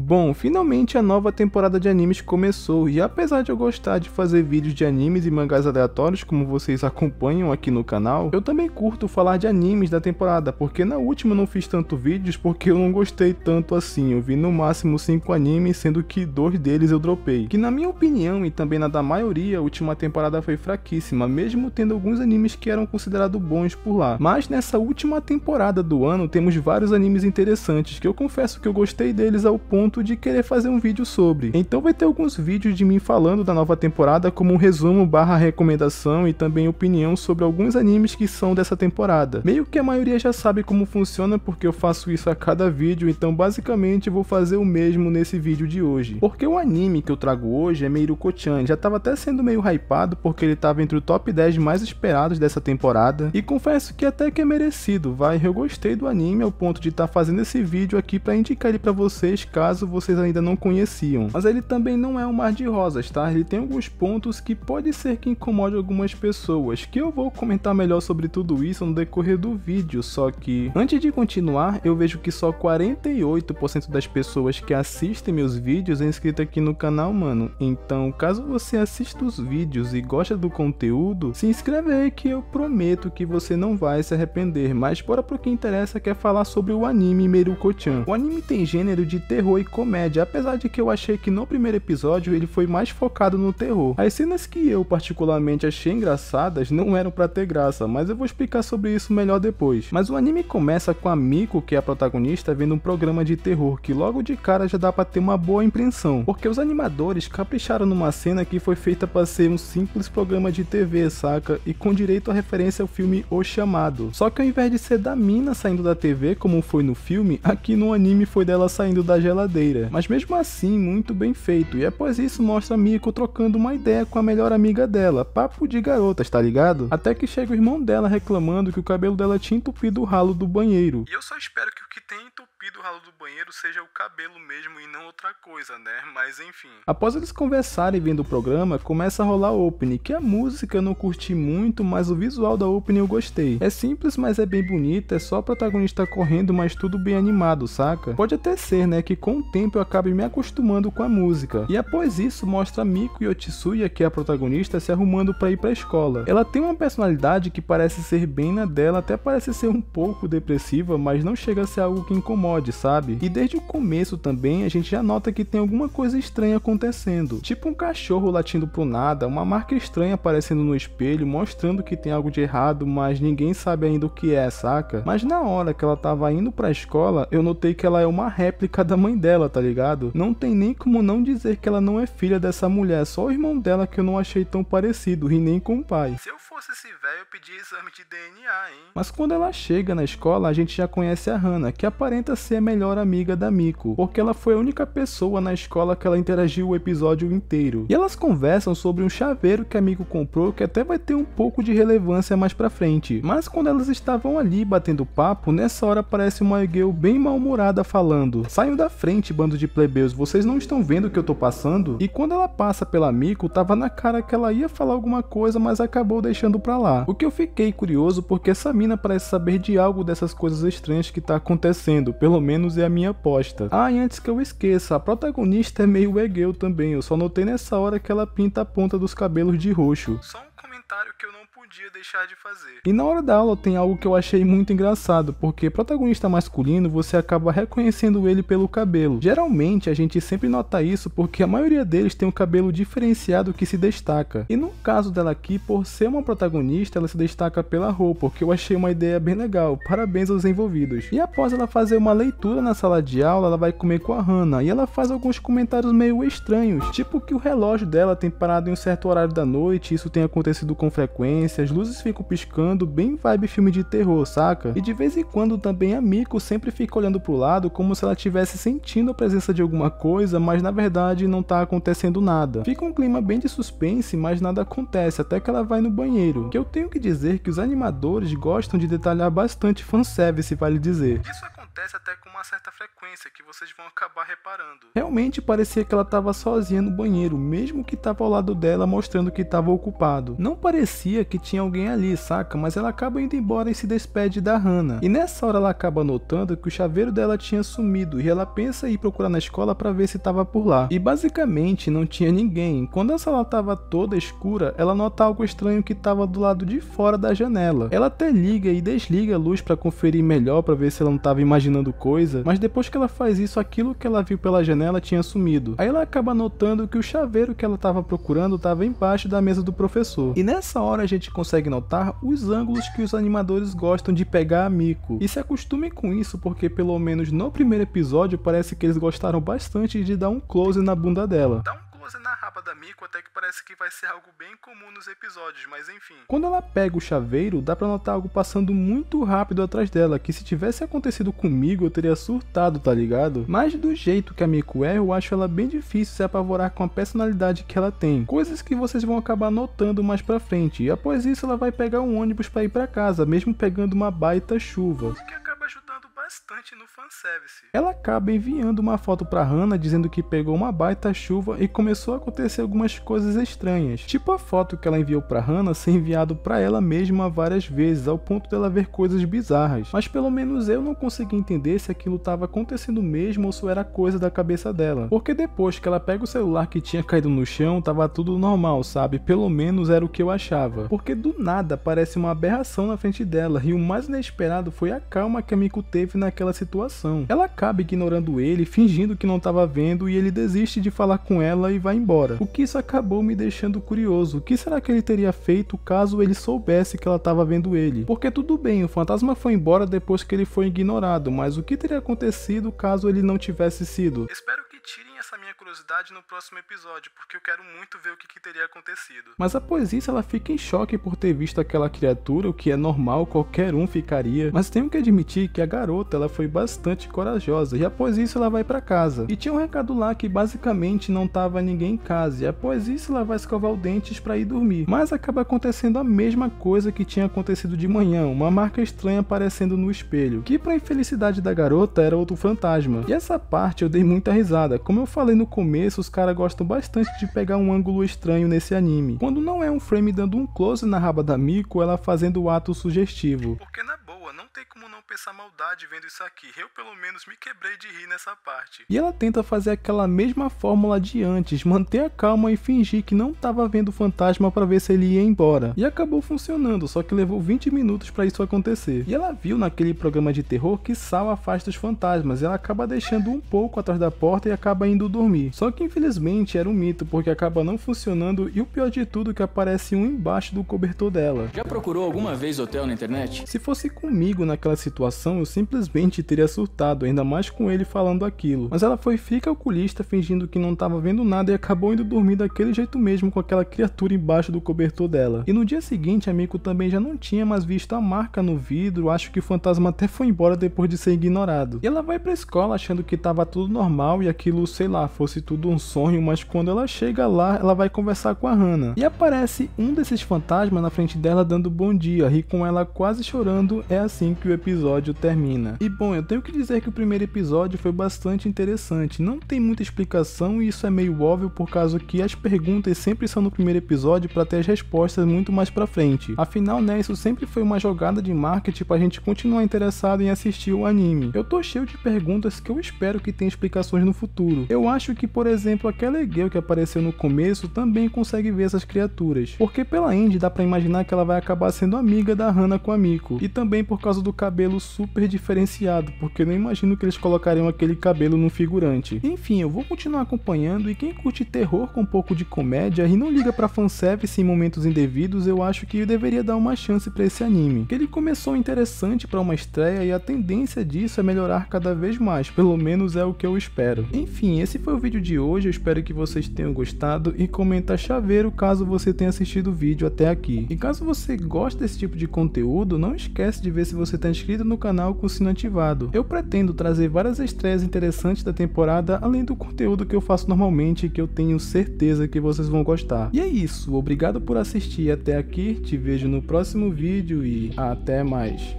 Bom, finalmente a nova temporada de animes começou, e apesar de eu gostar de fazer vídeos de animes e mangás aleatórios como vocês acompanham aqui no canal, eu também curto falar de animes da temporada, porque na última eu não fiz tanto vídeos porque eu não gostei tanto assim, eu vi no máximo 5 animes, sendo que dois deles eu dropei. Que na minha opinião, e também na da maioria, a última temporada foi fraquíssima, mesmo tendo alguns animes que eram considerados bons por lá. Mas nessa última temporada do ano, temos vários animes interessantes, que eu confesso que eu gostei deles ao ponto ponto de querer fazer um vídeo sobre. Então vai ter alguns vídeos de mim falando da nova temporada como um resumo barra recomendação e também opinião sobre alguns animes que são dessa temporada. Meio que a maioria já sabe como funciona porque eu faço isso a cada vídeo, então basicamente vou fazer o mesmo nesse vídeo de hoje. Porque o anime que eu trago hoje é Meiruko-chan, já tava até sendo meio hypado porque ele tava entre o top 10 mais esperados dessa temporada, e confesso que até que é merecido, vai, eu gostei do anime ao ponto de estar tá fazendo esse vídeo aqui para indicar ele para vocês caso caso vocês ainda não conheciam. Mas ele também não é um mar de rosas, tá? Ele tem alguns pontos que pode ser que incomode algumas pessoas, que eu vou comentar melhor sobre tudo isso no decorrer do vídeo, só que antes de continuar, eu vejo que só 48% das pessoas que assistem meus vídeos é inscrito aqui no canal, mano. Então, caso você assista os vídeos e gosta do conteúdo, se inscreve aí que eu prometo que você não vai se arrepender. Mas bora pro que interessa, que é falar sobre o anime Meruko-chan. O anime tem gênero de terror terror e comédia, apesar de que eu achei que no primeiro episódio ele foi mais focado no terror. As cenas que eu particularmente achei engraçadas não eram para ter graça, mas eu vou explicar sobre isso melhor depois. Mas o anime começa com a Miko, que é a protagonista, vendo um programa de terror que logo de cara já dá para ter uma boa impressão, porque os animadores capricharam numa cena que foi feita para ser um simples programa de TV, saca? E com direito à referência ao filme O Chamado. Só que ao invés de ser da mina saindo da TV, como foi no filme, aqui no anime foi dela saindo da geladeira mas mesmo assim muito bem feito. E após isso mostra Miko trocando uma ideia com a melhor amiga dela, papo de garotas, tá ligado? Até que chega o irmão dela reclamando que o cabelo dela tinha entupido o ralo do banheiro. E eu só espero que o que tem entupido o ralo do seja o cabelo mesmo e não outra coisa, né? Mas enfim. Após eles conversarem vindo o programa, começa a rolar o opening, que a música eu não curti muito, mas o visual da opening eu gostei. É simples, mas é bem bonita, é só a protagonista correndo, mas tudo bem animado, saca? Pode até ser, né, que com o tempo eu acabe me acostumando com a música. E após isso, mostra Miko Yotsuya, que é a protagonista, se arrumando para ir pra escola. Ela tem uma personalidade que parece ser bem na dela, até parece ser um pouco depressiva, mas não chega a ser algo que incomode, sabe? E desde o começo também a gente já nota que tem alguma coisa estranha acontecendo, tipo um cachorro latindo pro nada, uma marca estranha aparecendo no espelho, mostrando que tem algo de errado, mas ninguém sabe ainda o que é, saca? Mas na hora que ela tava indo pra escola, eu notei que ela é uma réplica da mãe dela, tá ligado? Não tem nem como não dizer que ela não é filha dessa mulher, só o irmão dela que eu não achei tão parecido e nem com o pai. Se eu fosse esse velho, eu pedi exame de DNA, hein? Mas quando ela chega na escola, a gente já conhece a Hannah, que aparenta ser a melhor amiga amiga da Miko, porque ela foi a única pessoa na escola que ela interagiu o episódio inteiro. E elas conversam sobre um chaveiro que a Miko comprou que até vai ter um pouco de relevância mais pra frente. Mas quando elas estavam ali batendo papo, nessa hora aparece uma girl bem mal-humorada falando: Saiam da frente, bando de plebeus, vocês não estão vendo o que eu tô passando? E quando ela passa pela Miko, tava na cara que ela ia falar alguma coisa, mas acabou deixando pra lá. O que eu fiquei curioso porque essa mina parece saber de algo dessas coisas estranhas que tá acontecendo, pelo menos é a minha minha aposta. Ah, e antes que eu esqueça, a protagonista é meio Egeu também, eu só notei nessa hora que ela pinta a ponta dos cabelos de roxo. Só um comentário que eu não podia deixar de fazer. E na hora da aula tem algo que eu achei muito engraçado, porque protagonista masculino você acaba reconhecendo ele pelo cabelo. Geralmente a gente sempre nota isso porque a maioria deles tem um cabelo diferenciado que se destaca. E no caso dela aqui, por ser uma protagonista, ela se destaca pela roupa, que eu achei uma ideia bem legal. Parabéns aos envolvidos. E após ela fazer uma leitura na sala de aula, ela vai comer com a Hannah e ela faz alguns comentários meio estranhos, tipo que o relógio dela tem parado em um certo horário da noite, isso tem acontecido com frequência as luzes ficam piscando, bem vibe filme de terror, saca? E de vez em quando também a Miko sempre fica olhando pro lado como se ela estivesse sentindo a presença de alguma coisa, mas na verdade não tá acontecendo nada. Fica um clima bem de suspense, mas nada acontece, até que ela vai no banheiro. Que eu tenho que dizer que os animadores gostam de detalhar bastante fanservice, vale dizer. Isso é acontece até com uma certa frequência que vocês vão acabar reparando. Realmente parecia que ela estava sozinha no banheiro, mesmo que estava ao lado dela mostrando que estava ocupado. Não parecia que tinha alguém ali, saca? Mas ela acaba indo embora e se despede da Hannah. E nessa hora ela acaba notando que o chaveiro dela tinha sumido e ela pensa em ir procurar na escola para ver se estava por lá. E basicamente não tinha ninguém. Quando a sala estava toda escura, ela nota algo estranho que estava do lado de fora da janela. Ela até liga e desliga a luz para conferir melhor para ver se ela não estava imaginando imaginando coisa, mas depois que ela faz isso, aquilo que ela viu pela janela tinha sumido. Aí ela acaba notando que o chaveiro que ela estava procurando estava embaixo da mesa do professor. E nessa hora a gente consegue notar os ângulos que os animadores gostam de pegar a Miko. E se acostumem com isso, porque pelo menos no primeiro episódio parece que eles gostaram bastante de dar um close na bunda dela da Miko até que parece que vai ser algo bem comum nos episódios, mas enfim. Quando ela pega o chaveiro, dá pra notar algo passando muito rápido atrás dela, que se tivesse acontecido comigo eu teria surtado, tá ligado? Mas do jeito que a Miko é, eu acho ela bem difícil se apavorar com a personalidade que ela tem. Coisas que vocês vão acabar notando mais pra frente. E após isso ela vai pegar um ônibus para ir para casa, mesmo pegando uma baita chuva bastante no fanservice. Ela acaba enviando uma foto pra Hannah dizendo que pegou uma baita chuva e começou a acontecer algumas coisas estranhas. Tipo a foto que ela enviou pra Hannah ser enviado pra ela mesma várias vezes, ao ponto dela ver coisas bizarras. Mas pelo menos eu não consegui entender se aquilo tava acontecendo mesmo ou se era coisa da cabeça dela. Porque depois que ela pega o celular que tinha caído no chão, tava tudo normal, sabe? Pelo menos era o que eu achava. Porque do nada parece uma aberração na frente dela e o mais inesperado foi a calma que a Miku teve naquela situação. Ela acaba ignorando ele, fingindo que não estava vendo, e ele desiste de falar com ela e vai embora. O que isso acabou me deixando curioso. O que será que ele teria feito caso ele soubesse que ela estava vendo ele? Porque tudo bem, o fantasma foi embora depois que ele foi ignorado, mas o que teria acontecido caso ele não tivesse sido? Espero curiosidade no próximo episódio, porque eu quero muito ver o que, que teria acontecido. Mas a isso ela fica em choque por ter visto aquela criatura, o que é normal, qualquer um ficaria. Mas tenho que admitir que a garota ela foi bastante corajosa e após isso ela vai para casa. E tinha um recado lá que basicamente não tava ninguém em casa e após isso ela vai escovar os dentes para ir dormir. Mas acaba acontecendo a mesma coisa que tinha acontecido de manhã, uma marca estranha aparecendo no espelho, que para infelicidade da garota era outro fantasma. E essa parte eu dei muita risada. Como eu falei no começo os caras gostam bastante de pegar um ângulo estranho nesse anime, quando não é um frame dando um close na raba da Miko, ela fazendo o ato sugestivo. Porque na tem como não pensar maldade vendo isso aqui. Eu pelo menos me quebrei de rir nessa parte. E ela tenta fazer aquela mesma fórmula de antes, manter a calma e fingir que não estava vendo o fantasma para ver se ele ia embora. E acabou funcionando, só que levou 20 minutos para isso acontecer. E ela viu naquele programa de terror que Sal afasta os fantasmas, e ela acaba deixando um pouco atrás da porta e acaba indo dormir. Só que infelizmente era um mito, porque acaba não funcionando e o pior de tudo é que aparece um embaixo do cobertor dela. Já procurou alguma vez hotel na internet? Se fosse comigo naquela situação, eu simplesmente teria surtado, ainda mais com ele falando aquilo. Mas ela foi fica oculista, fingindo que não estava vendo nada e acabou indo dormir daquele jeito mesmo com aquela criatura embaixo do cobertor dela. E no dia seguinte, a Miko também já não tinha mais visto a marca no vidro, acho que o fantasma até foi embora depois de ser ignorado. E ela vai pra escola achando que tava tudo normal e aquilo, sei lá, fosse tudo um sonho, mas quando ela chega lá, ela vai conversar com a Hannah. E aparece um desses fantasmas na frente dela dando bom dia, e com ela quase chorando, é assim que o episódio termina. E bom, eu tenho que dizer que o primeiro episódio foi bastante interessante. Não tem muita explicação e isso é meio óbvio por causa que as perguntas sempre são no primeiro episódio para ter as respostas muito mais para frente. Afinal, né, isso sempre foi uma jogada de marketing para a gente continuar interessado em assistir o anime. Eu tô cheio de perguntas que eu espero que tenha explicações no futuro. Eu acho que, por exemplo, aquela Egeu que apareceu no começo também consegue ver essas criaturas, porque pela Indy dá para imaginar que ela vai acabar sendo amiga da Hana com a Miko, e também por causa do do cabelo super diferenciado, porque eu não imagino que eles colocariam aquele cabelo num figurante. Enfim, eu vou continuar acompanhando e quem curte terror com um pouco de comédia e não liga pra fanservice em momentos indevidos, eu acho que deveria dar uma chance para esse anime. Que ele começou interessante para uma estreia e a tendência disso é melhorar cada vez mais, pelo menos é o que eu espero. Enfim, esse foi o vídeo de hoje, eu espero que vocês tenham gostado e comenta chaveiro caso você tenha assistido o vídeo até aqui. E caso você goste desse tipo de conteúdo, não esquece de ver se você você está inscrito no canal com o sino ativado. Eu pretendo trazer várias estreias interessantes da temporada, além do conteúdo que eu faço normalmente e que eu tenho certeza que vocês vão gostar. E é isso, obrigado por assistir até aqui, te vejo no próximo vídeo e até mais.